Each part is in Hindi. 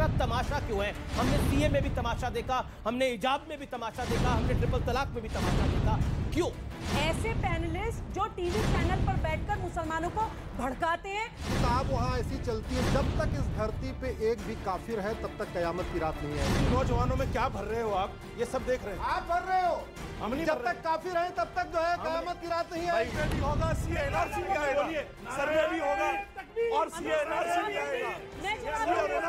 तरह तमाशा क्यों है हमने सीए में भी तमाशा देखा हमने इजाब में भी तमाशा देखा हमने ट्रिपल तलाक में भी तमाशा देखा क्यों ऐसे पैनलिस्ट जो टीवी चैनल पर बैठकर मुसलमानों को भड़काते हैं किताब वहाँ ऐसी चलती है जब तक इस धरती पे एक भी काफिर है तब तक कयामत की रात नहीं है नौजवानों में क्या भर रहे हो आप ये सब देख रहे हैं आप भर रहे हो हम नहीं जब तक काफिर है तब तक जो है कयामत की रात नहीं है भी सी एनआरसी भी सर्वे भी होगा और सी भी आएगा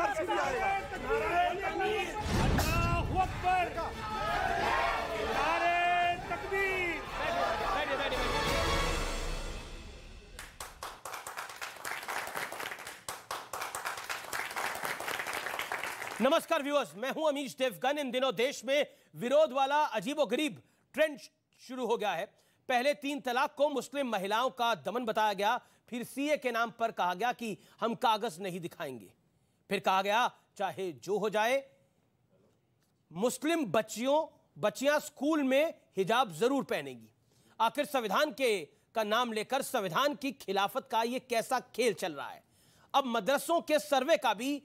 नमस्कार व्यूअर्स मैं हूं अमीश देवगन इन दिनों देश में विरोध वाला अजीबोगरीब ट्रेंड शुरू हो गया है पहले तीन तलाक को मुस्लिम महिलाओं का दमन बताया गया फिर सीए के नाम पर कहा गया कि हम कागज नहीं दिखाएंगे फिर कहा गया चाहे जो हो जाए मुस्लिम बच्चियों बच्चियां स्कूल में हिजाब जरूर पहनेगी आखिर संविधान के का नाम लेकर संविधान की खिलाफत का यह कैसा खेल चल रहा है अब मदरसों के सर्वे का भी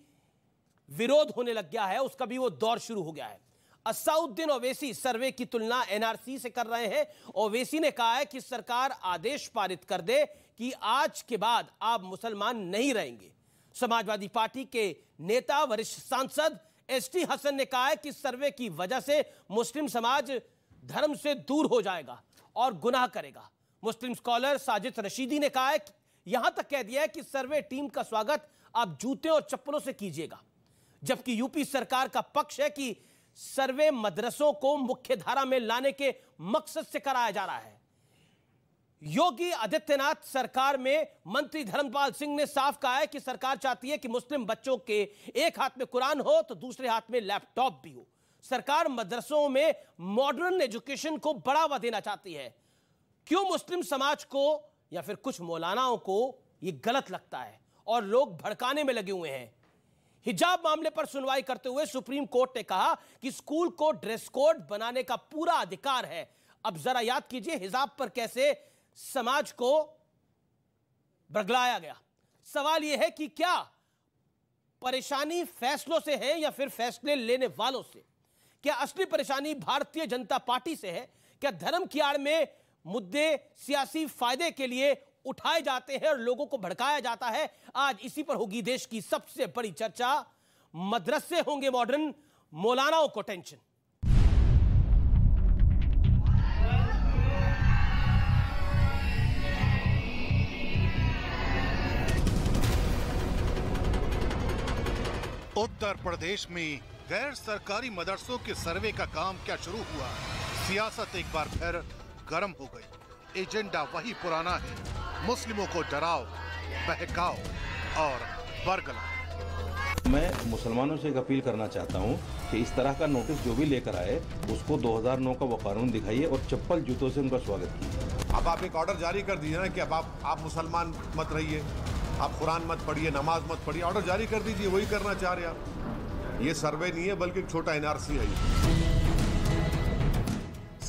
विरोध होने लग गया है उसका भी वो दौर शुरू हो गया है असाउद्दीन ओवैसी सर्वे की तुलना एनआरसी से कर रहे हैं ओवैसी ने कहा है कि सरकार आदेश पारित कर दे कि आज के बाद आप मुसलमान नहीं रहेंगे समाजवादी पार्टी के नेता वरिष्ठ सांसद एसटी हसन ने कहा है कि सर्वे की वजह से मुस्लिम समाज धर्म से दूर हो जाएगा और गुनाह करेगा मुस्लिम स्कॉलर साजिद रशीदी ने कहा है यहां तक कह दिया है कि सर्वे टीम का स्वागत आप जूते और चप्पलों से कीजिएगा जबकि यूपी सरकार का पक्ष है कि सर्वे मदरसों को मुख्य धारा में लाने के मकसद से कराया जा रहा है योगी आदित्यनाथ सरकार में मंत्री धर्मपाल सिंह ने साफ कहा है कि सरकार चाहती है कि मुस्लिम बच्चों के एक हाथ में कुरान हो तो दूसरे हाथ में लैपटॉप भी हो सरकार मदरसों में मॉडर्न एजुकेशन को बढ़ावा देना चाहती है क्यों मुस्लिम समाज को या फिर कुछ मौलानाओं को यह गलत लगता है और लोग भड़काने में लगे हुए हैं हिजाब मामले पर सुनवाई करते हुए सुप्रीम कोर्ट ने कहा कि स्कूल को ड्रेस कोड बनाने का पूरा अधिकार है अब जरा याद कीजिए हिजाब पर कैसे समाज को बगलाया गया सवाल यह है कि क्या परेशानी फैसलों से है या फिर फैसले लेने वालों से क्या असली परेशानी भारतीय जनता पार्टी से है क्या धर्म की आड़ में मुद्दे सियासी फायदे के लिए उठाए जाते हैं और लोगों को भड़काया जाता है आज इसी पर होगी देश की सबसे बड़ी चर्चा मदरसे होंगे मॉडर्न मौलानाओं को टेंशन उत्तर प्रदेश में गैर सरकारी मदरसों के सर्वे का काम क्या शुरू हुआ सियासत एक बार फिर गर्म हो गई एजेंडा वही पुराना है मुस्लिमों को डराओ बहकाओ और बरगलाओ मैं मुसलमानों से एक अपील करना चाहता हूं कि इस तरह का नोटिस जो भी लेकर आए उसको 2009 का वो कानून दिखाइए और चप्पल जूतों से उनका स्वागत कीजिए अब आप एक ऑर्डर जारी कर दीजिए ना कि अब आप आप मुसलमान मत रहिए आप कुरान मत पढ़िए नमाज मत पढ़िए ऑर्डर जारी कर दीजिए वही करना चाह रहे आप ये सर्वे नहीं है बल्कि एक छोटा सी है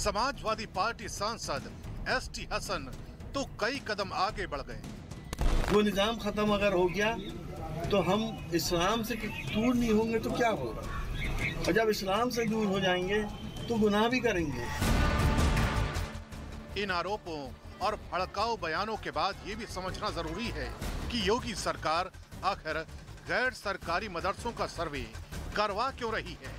समाजवादी पार्टी सांसद एस टी हसन तो कई कदम आगे बढ़ गए वो निज़ाम ख़त्म अगर हो गया तो हम इस्लाम से दूर नहीं होंगे तो क्या होगा और जब इस्लाम से दूर हो जाएंगे तो गुनाह भी करेंगे इन आरोपों और भड़काऊ बयानों के बाद ये भी समझना जरूरी है कि योगी सरकार आखिर गैर सरकारी मदरसों का सर्वे करवा क्यों रही है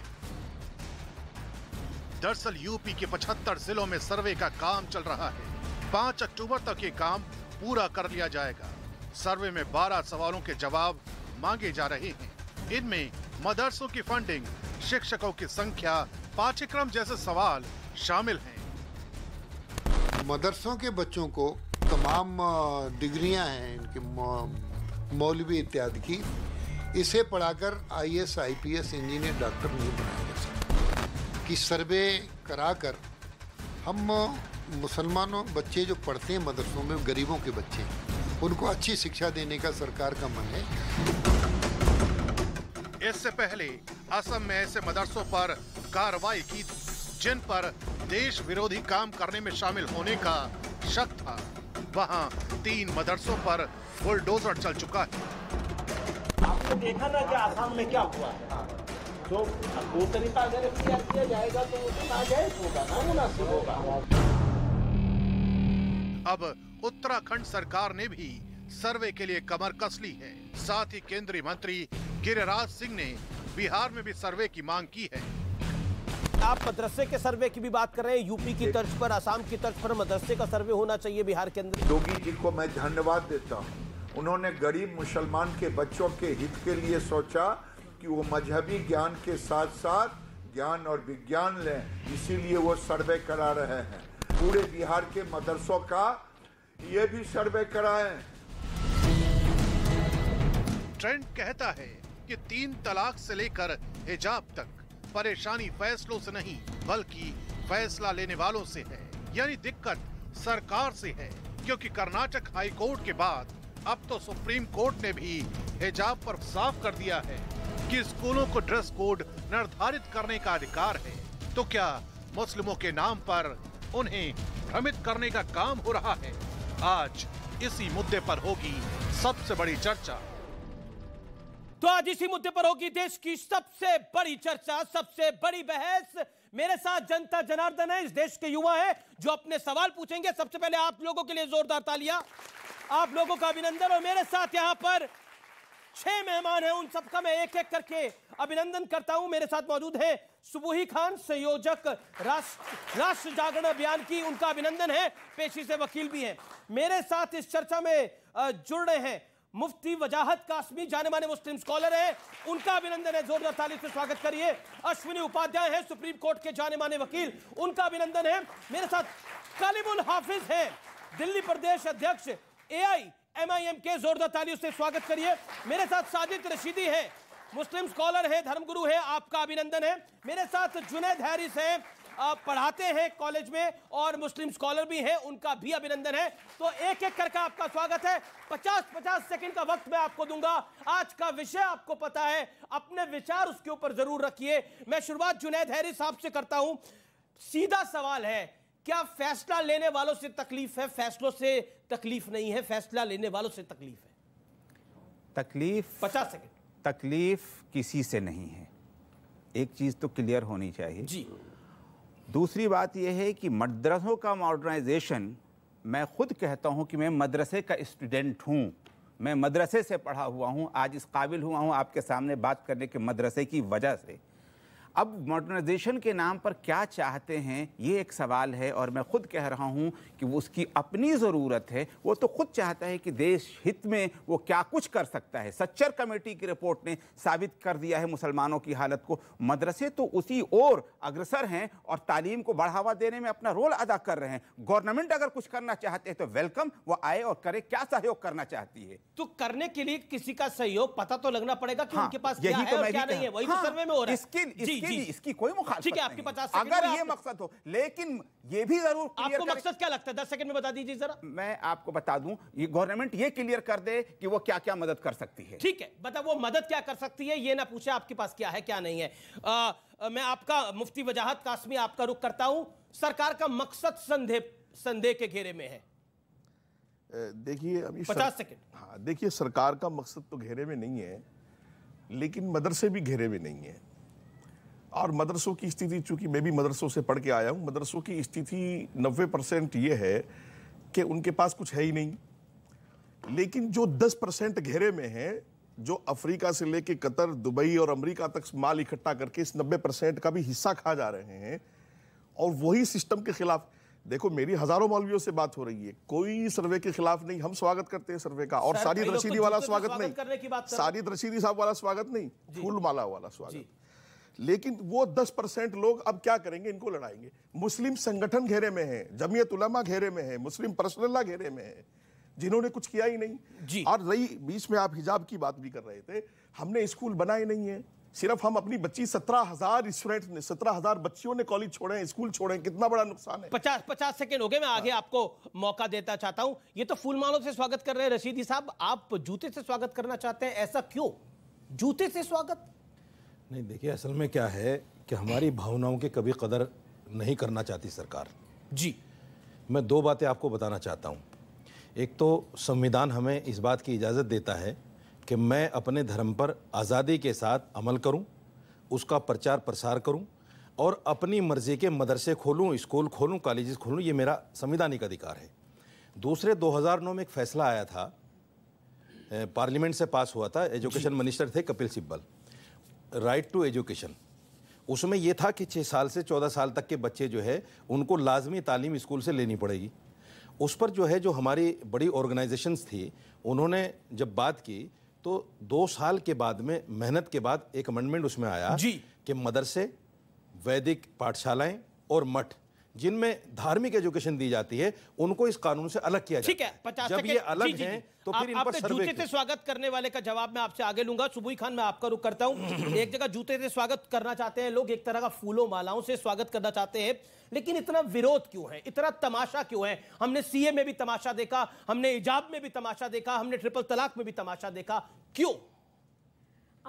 दरअसल यूपी के 75 जिलों में सर्वे का काम चल रहा है 5 अक्टूबर तक ये काम पूरा कर लिया जाएगा सर्वे में 12 सवालों के जवाब मांगे जा रहे हैं इनमें मदरसों की फंडिंग शिक्षकों की संख्या पाठ्यक्रम जैसे सवाल शामिल हैं मदरसों के बच्चों को तमाम डिग्रियां हैं इनकी मौलवी इत्यादि की इसे पढ़ाकर आईएएस, आईपीएस, इंजीनियर डॉक्टर नहीं बनाया जा सकता कि सर्वे कराकर हम मुसलमानों बच्चे जो पढ़ते हैं मदरसों में गरीबों के बच्चे उनको अच्छी शिक्षा देने का सरकार का मन है इससे पहले असम में ऐसे मदरसों पर कार्रवाई की जिन पर देश विरोधी काम करने में शामिल होने का शक था वहाँ तीन मदरसों पर बुलडोजर चल चुका है आपने देखा ना कि आसाम में क्या हुआ तो तरीका अगर किया जाएगा तो वो तो होगा ना मुनासिब होगा अब उत्तराखंड सरकार ने भी सर्वे के लिए कमर कस ली है साथ ही केंद्रीय मंत्री गिरिराज सिंह ने बिहार में भी सर्वे की मांग की है आप मदरसे के सर्वे की भी बात कर रहे हैं यूपी की तर्ज पर आसाम की तर्ज पर मदरसे का सर्वे होना चाहिए बिहार के अंदर योगी जी को मैं धन्यवाद देता हूँ उन्होंने गरीब मुसलमान के बच्चों के हित के लिए सोचा कि वो मजहबी ज्ञान के साथ साथ ज्ञान और विज्ञान लें इसीलिए वो सर्वे करा रहे हैं पूरे बिहार के मदरसों का ये भी सर्वे कराएं। ट्रेंड कहता है कि तीन तलाक से लेकर हिजाब तक परेशानी फैसलों से नहीं बल्कि फैसला लेने वालों से है यानी दिक्कत सरकार से है क्योंकि कर्नाटक हाई कोर्ट के बाद अब तो सुप्रीम कोर्ट ने भी हिजाब पर साफ कर दिया है कि स्कूलों को ड्रेस कोड निर्धारित करने का अधिकार है तो क्या मुस्लिमों के नाम पर उन्हें भ्रमित करने का काम हो रहा है आज इसी मुद्दे पर होगी सबसे बड़ी चर्चा तो आज इसी मुद्दे पर होगी देश की सबसे बड़ी चर्चा सबसे बड़ी बहस मेरे साथ जनता जनार्दन है इस देश के युवा है जो अपने सवाल पूछेंगे सबसे पहले आप लोगों के लिए जोरदार तालियां आप लोगों का अभिनंदन और मेरे साथ यहां पर छह मेहमान हैं उन सबका मैं एक एक करके अभिनंदन करता हूं मेरे साथ मौजूद है सुबुही खान संयोजक राष्ट्र राष्ट्र जागरण अभियान की उनका अभिनंदन है पेशी से वकील भी हैं मेरे साथ इस चर्चा में जुड़ रहे हैं मुफ्ती वजाहत कासमी जाने माने मुस्लिम स्कॉलर हैं उनका अभिनंदन है जोरदार ताली से स्वागत करिए अश्विनी उपाध्याय है सुप्रीम कोर्ट के जाने माने वकील उनका अभिनंदन है मेरे साथ कलीमुल हाफिज है दिल्ली प्रदेश अध्यक्ष एआई एमआईएम के जोरदार तालियों से स्वागत करिए मेरे साथ साजिद रशीदी है मुस्लिम स्कॉलर है धर्मगुरु है आपका अभिनंदन है मेरे साथ जुनेद हैरिस है आप पढ़ाते हैं कॉलेज में और मुस्लिम स्कॉलर भी हैं उनका भी अभिनंदन है तो एक एक करके आपका स्वागत है 50-50 सेकंड का वक्त मैं आपको दूंगा आज का विषय आपको पता है अपने विचार उसके ऊपर जरूर रखिए मैं शुरुआत जुनेद हैरी साहब से करता हूं सीधा सवाल है क्या फैसला लेने वालों से तकलीफ है फैसलों से तकलीफ नहीं है फैसला लेने वालों से तकलीफ है तकलीफ पचास सेकेंड तकलीफ किसी से नहीं है एक चीज़ तो क्लियर होनी चाहिए जी दूसरी बात यह है कि मदरसों का मॉडर्नाइजेशन मैं खुद कहता हूँ कि मैं मदरसे का स्टूडेंट हूँ मैं मदरसे से पढ़ा हुआ हूँ आज इस काबिल हुआ हूँ आपके सामने बात करने के मदरसे की वजह से अब मॉडर्नाइजेशन के नाम पर क्या चाहते हैं ये एक सवाल है और मैं खुद कह रहा हूँ कि वो उसकी अपनी ज़रूरत है वो तो खुद चाहता है कि देश हित में वो क्या कुछ कर सकता है सच्चर कमेटी की रिपोर्ट ने साबित कर दिया है मुसलमानों की हालत को मदरसे तो उसी ओर अग्रसर हैं और तालीम को बढ़ावा देने में अपना रोल अदा कर रहे हैं गवर्नमेंट अगर कुछ करना चाहते हैं तो वेलकम वो आए और करे क्या सहयोग करना चाहती है तो करने के लिए किसी का सहयोग पता तो लगना पड़ेगा कि हाँ, उनके पास क्या तो है और क्या नहीं है वही तो हाँ, सर्वे में हो रहा है जी, जी, इसकी कोई मुखाल ठीक है आपके पचास अगर ये मकसद हो लेकिन ये भी जरूर आपको मकसद क्या लगता है दस सेकंड में बता दीजिए जरा मैं आपको बता दूं ये गवर्नमेंट ये क्लियर कर दे कि वो क्या क्या मदद कर सकती है ठीक है बता मतलब वो मदद क्या कर सकती है ये ना पूछे आपके पास क्या है क्या नहीं है मैं आपका मुफ्ती वजाहत कासमी आपका रुख करता हूं सरकार का मकसद संदेह संदेह के घेरे में है देखिए अभी पचास सेकेंड हाँ देखिए सरकार का मकसद तो घेरे में नहीं है लेकिन मदरसे भी घेरे में नहीं है और मदरसों की स्थिति चूंकि मैं भी मदरसों से पढ़ के आया हूँ मदरसों की स्थिति नब्बे परसेंट ये है कि उनके पास कुछ है ही नहीं लेकिन जो दस परसेंट घेरे में है जो अफ्रीका से लेके कतर दुबई और अमेरिका तक माल इकट्ठा करके इस नब्बे परसेंट का भी हिस्सा खा जा रहे हैं और वही सिस्टम के खिलाफ देखो मेरी हजारों मौलवियों से बात हो रही है कोई सर्वे के खिलाफ नहीं हम स्वागत करते हैं सर्वे का और सारी तो रशीदी वाला तो स्वागत नहीं सारी रशीदी साहब वाला स्वागत नहीं फूल माला वाला स्वागत लेकिन वो 10 परसेंट लोग अब क्या करेंगे इनको लड़ाएंगे मुस्लिम संगठन घेरे में है जमीयत उलमा घेरे में है मुस्लिम पर्सनल्ला घेरे में है जिन्होंने कुछ किया ही नहीं जी। और रही बीच में आप हिजाब की बात भी कर रहे थे हमने स्कूल बनाए नहीं है सिर्फ हम अपनी बच्ची सत्रह हजार स्टूडेंट ने सत्रह हजार बच्चियों ने कॉलेज छोड़े हैं स्कूल छोड़े हैं कितना बड़ा नुकसान है पचास पचास सेकेंड हो गए मैं आगे हाँ। आपको मौका देता चाहता हूं ये तो फूलमालों से स्वागत कर रहे हैं रशीदी साहब आप जूते से स्वागत करना चाहते हैं ऐसा क्यों जूते से स्वागत नहीं देखिए असल में क्या है कि हमारी भावनाओं की कभी कदर नहीं करना चाहती सरकार जी मैं दो बातें आपको बताना चाहता हूँ एक तो संविधान हमें इस बात की इजाज़त देता है कि मैं अपने धर्म पर आज़ादी के साथ अमल करूँ उसका प्रचार प्रसार करूँ और अपनी मर्ज़ी के मदरसे खोलूँ स्कूल खोलूँ कॉलेज खोलूँ ये मेरा संविधानिक अधिकार है दूसरे 2009 में एक फ़ैसला आया था पार्लियामेंट से पास हुआ था एजुकेशन मिनिस्टर थे Kapil Sibal right to education उसमें यह था कि छः साल से चौदह साल तक के बच्चे जो है उनको लाजमी तालीम स्कूल से लेनी पड़ेगी उस पर जो है जो हमारी बड़ी ऑर्गेनाइजेशंस थी उन्होंने जब बात की तो दो साल के बाद में मेहनत के बाद एक अमेंडमेंट उसमें आया जी कि मदरसे वैदिक पाठशालाएं और मठ जिनमें धार्मिक एजुकेशन दी जाती है उनको इस कानून से अलग किया ठीक है पचास जब ये अलग जी, हैं तो फिर इन पर जूते से स्वागत करने वाले का जवाब मैं आपसे आगे लूंगा सुबुई खान मैं आपका रुख करता हूं एक जगह जूते से स्वागत करना चाहते हैं लोग एक तरह का फूलों मालाओं से स्वागत करना चाहते हैं लेकिन इतना विरोध क्यों है इतना तमाशा क्यों है हमने सीए में भी तमाशा देखा हमने इजाब में भी तमाशा देखा हमने ट्रिपल तलाक में भी तमाशा देखा क्यों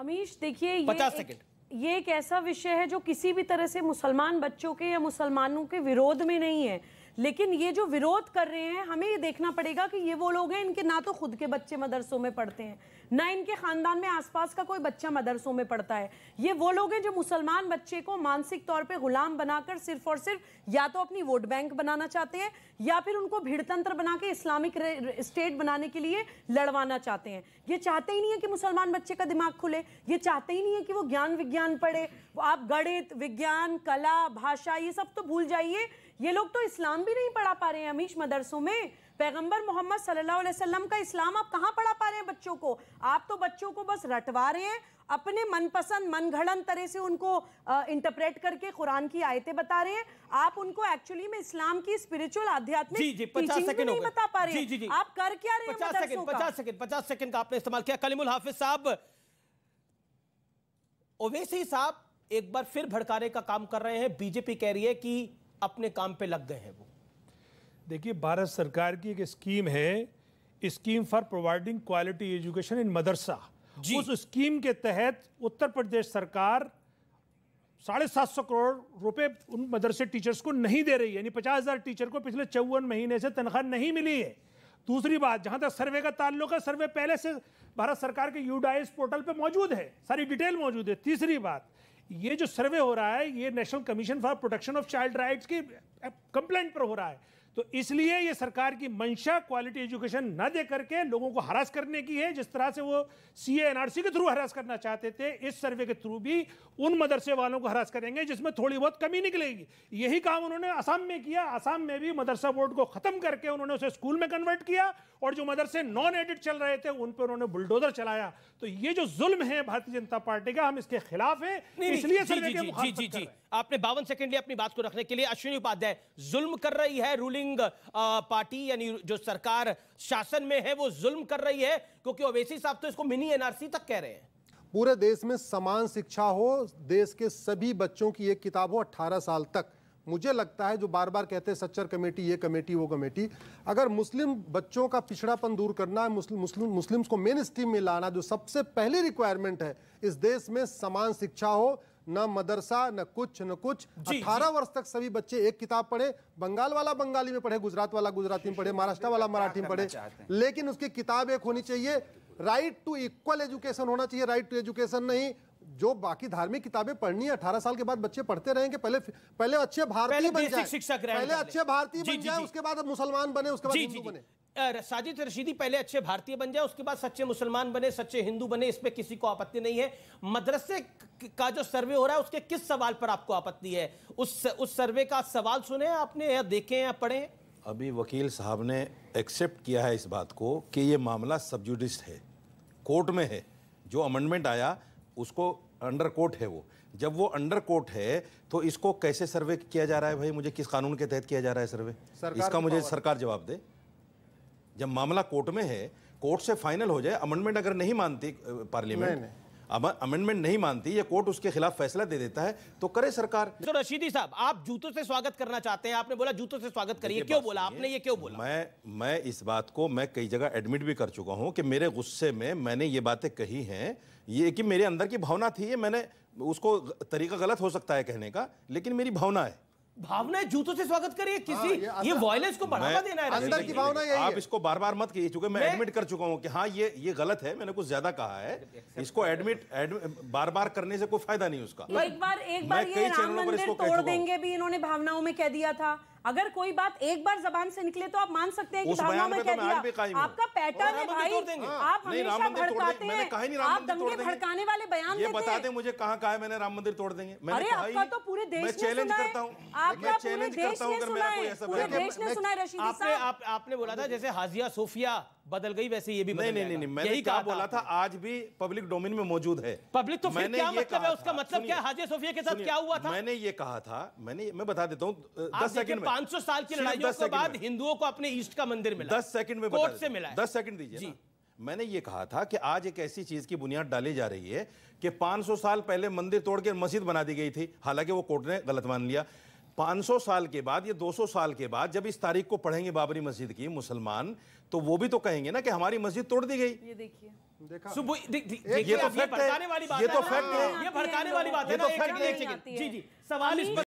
अमीश देखिए पचास सेकेंड ये एक ऐसा विषय है जो किसी भी तरह से मुसलमान बच्चों के या मुसलमानों के विरोध में नहीं है लेकिन ये जो विरोध कर रहे हैं हमें ये देखना पड़ेगा कि ये वो लोग हैं इनके ना तो खुद के बच्चे मदरसों में पढ़ते हैं ना इनके ख़ानदान में आसपास का कोई बच्चा मदरसों में पढ़ता है ये वो लोग हैं जो मुसलमान बच्चे को मानसिक तौर पे गुलाम बनाकर सिर्फ और सिर्फ या तो अपनी वोट बैंक बनाना चाहते हैं या फिर उनको भीड़तंत्र बना के इस्लामिक स्टेट बनाने के लिए लड़वाना चाहते हैं ये चाहते ही नहीं है कि मुसलमान बच्चे का दिमाग खुले ये चाहते ही नहीं है कि वो ज्ञान विज्ञान पढ़े आप गणित विज्ञान कला भाषा ये सब तो भूल जाइए ये लोग तो इस्लाम भी नहीं पढ़ा पा रहे हैं अमीश मदरसों में पैगंबर मोहम्मद सल्लल्लाहु अलैहि वसल्लम का इस्लाम आप कहाँ पढ़ा पा रहे हैं बच्चों को आप तो बच्चों को बस रटवा रहे हैं अपने मनपसंद मनगढ़ंत तरह से उनको इंटरप्रेट करके कुरान की आयतें बता रहे हैं आप उनको एक्चुअली में इस्लाम की स्पिरिचुअल आध्यात्मिक जी जी पचास सेकंड नहीं बता पा रहे जी, जी, जी, आप कर क्या रहे पचास सेकंड पचास सेकंड पचास सेकंड का आपने इस्तेमाल किया कलीमुल हाफिज साहब ओवैसी साहब एक बार फिर भड़काने का काम कर रहे हैं बीजेपी कह रही है कि अपने काम पे लग गए हैं वो देखिए भारत सरकार की एक स्कीम है scheme for providing quality education in madrasa उस स्कीम के तहत उत्तर प्रदेश सरकार साढ़े सात सौ करोड़ रुपए उन मदरसे टीचर्स को नहीं दे रही है यानी पचास हज़ार टीचर को पिछले चौवन महीने से तनख्वाह नहीं मिली है दूसरी बात जहां तक सर्वे का ताल्लुक है सर्वे पहले से भारत सरकार के यूडाइस पोर्टल पर मौजूद है सारी डिटेल मौजूद है तीसरी बात ये जो सर्वे हो रहा है ये National Commission for Protection of Child Rights की कंप्लेंट पर हो रहा है तो इसलिए ये सरकार की मंशा क्वालिटी एजुकेशन न दे करके लोगों को हरास करने की है जिस तरह से वो सी एनआरसी के थ्रू हरास करना चाहते थे इस सर्वे के थ्रू भी उन मदरसे वालों को हरास करेंगे जिसमें थोड़ी बहुत कमी निकलेगी यही काम उन्होंने असम में किया असम में भी मदरसा बोर्ड को खत्म करके उन्होंने उसे स्कूल में कन्वर्ट किया और जो मदरसे नॉन एडिट चल रहे थे उन पर उन्होंने बुलडोजर चलाया तो ये जो जुल्म है भारतीय जनता पार्टी का हम इसके खिलाफ है इसलिए जी जी जी जी जी, जी आपने बावन सेकंड लिया अपनी बात को रखने के लिए अश्विनी उपाध्याय जुल्म कर रही है रूलिंग पार्टी यानी जो सरकार शासन में है वो जुल्म कर रही है क्योंकि ओवैसी साहब तो इसको मिनी एनआरसी तक कह रहे हैं पूरे देश में समान शिक्षा हो देश के सभी बच्चों की एक किताब हो अठारह साल तक मुझे लगता है जो बार बार कहते हैं सच्चर कमेटी ये कमेटी वो कमेटी अगर मुस्लिम बच्चों का पिछड़ापन दूर करना है मुस्लिम मुस्लिम मुस्लिम्स को मेन स्ट्रीम में लाना जो सबसे पहली रिक्वायरमेंट है इस देश में समान शिक्षा हो न मदरसा न कुछ न कुछ अठारह वर्ष तक सभी बच्चे एक किताब पढ़े बंगाल वाला बंगाली में पढ़े गुजरात वाला गुजराती में पढ़े महाराष्ट्र वाला मराठी में पढ़े लेकिन उसकी किताब एक होनी चाहिए राइट टू इक्वल एजुकेशन होना चाहिए राइट टू एजुकेशन नहीं जो बाकी धार्मिक किताबें पढ़नी है 18 साल के बाद बच्चे पढ़ते रहेंगे पहले पहले अच्छे भारतीय बन जाए शिक्षक पहले अच्छे भारतीय बन जाए उसके बाद मुसलमान बने उसके बाद हिंदू बने साजिद रशीदी पहले अच्छे भारतीय बन जाए उसके बाद सच्चे मुसलमान बने सच्चे हिंदू बने इस पर किसी को आपत्ति नहीं है मदरसे का जो सर्वे हो रहा है उसके किस सवाल पर आपको आपत्ति है उस उस सर्वे का सवाल सुने आपने या देखे या पढ़े अभी वकील साहब ने एक्सेप्ट किया है इस बात को कि ये मामला सबजुडिस्ट है कोर्ट में है जो अमेंडमेंट आया उसको अंडर कोट है वो जब वो अंडर कोट है तो इसको कैसे सर्वे किया जा रहा है भाई मुझे किस कानून के तहत किया जा रहा है सर्वे इसका मुझे सरकार जवाब दे जब मामला कोर्ट में है कोर्ट से फाइनल हो जाए अमेंडमेंट अगर नहीं मानती पार्लियामेंट अमेंडमेंट नहीं मानती या कोर्ट उसके खिलाफ फैसला दे देता है तो करे सरकार तो रशीदी साहब आप जूतों से स्वागत करना चाहते हैं आपने बोला जूतों से स्वागत करिए क्यों बोला आपने ये क्यों बोला मैं मैं इस बात को मैं कई जगह एडमिट भी कर चुका हूँ कि मेरे गुस्से में मैंने ये बातें कही हैं ये कि मेरे अंदर की भावना थी ये मैंने उसको तरीका गलत हो सकता है कहने का लेकिन मेरी भावना है भावना जूतों से स्वागत करिए हाँ, किसी आ, ये वॉयलेंस को बढ़ावा देना है अंदर की भावना यही आप इसको बार बार मत कीजिए क्योंकि मैं एडमिट कर चुका हूँ कि हाँ ये ये गलत है मैंने कुछ ज्यादा कहा है इसको एडमिट बार बार करने से कोई फायदा नहीं उसका एक बार एक बार ये राम मंदिर तोड़ देंगे भी इन्होंने भावनाओं में कह दिया था अगर कोई बात एक बार जबान से निकले तो आप मान सकते हैं कि में तो क्या दिया आपका पैटर्न है भाई आप हमेशा भड़काते हैं आप दंगे भड़काने वाले बयान बता दे मुझे कहाँ कहा मैंने राम मंदिर तोड़ देंगे अरे आपका तो पूरे देश में चैलेंज करता हूँ आपका पूरे देश ने सुना है पूरे देश ने सुना है रशीद आपने बोला था जैसे हाजिया सोफिया बदल गई वैसे ये भी नहीं नहीं नहीं मैंने यही कहा बोला था आज भी पब्लिक डोमेन में मौजूद है पब्लिक तो मैंने क्या मतलब है उसका मतलब क्या हाजी सोफिया के साथ क्या हुआ था मैंने ये कहा था मैंने मैं बता देता हूँ दस सेकंड पांच सौ साल की लड़ाई के बाद हिंदुओं को अपने ईस्ट का मंदिर मिला दस सेकंड में कोर्ट से मिला दस सेकंड दीजिए मैंने ये कहा था कि आज एक ऐसी चीज की बुनियाद डाली जा रही है कि 500 साल पहले मंदिर तोड़कर मस्जिद बना दी गई थी हालांकि वो कोर्ट ने गलत मान लिया 500 साल के बाद या 200 साल के बाद जब इस तारीख को पढ़ेंगे बाबरी मस्जिद की मुसलमान तो वो भी तो कहेंगे ना कि हमारी मस्जिद तोड़ दी गई ये देखिए देखा ये तो फैक्ट है ये तो फैक्ट है ये भड़काने वाली बात है तो तो जी जी सवाल इस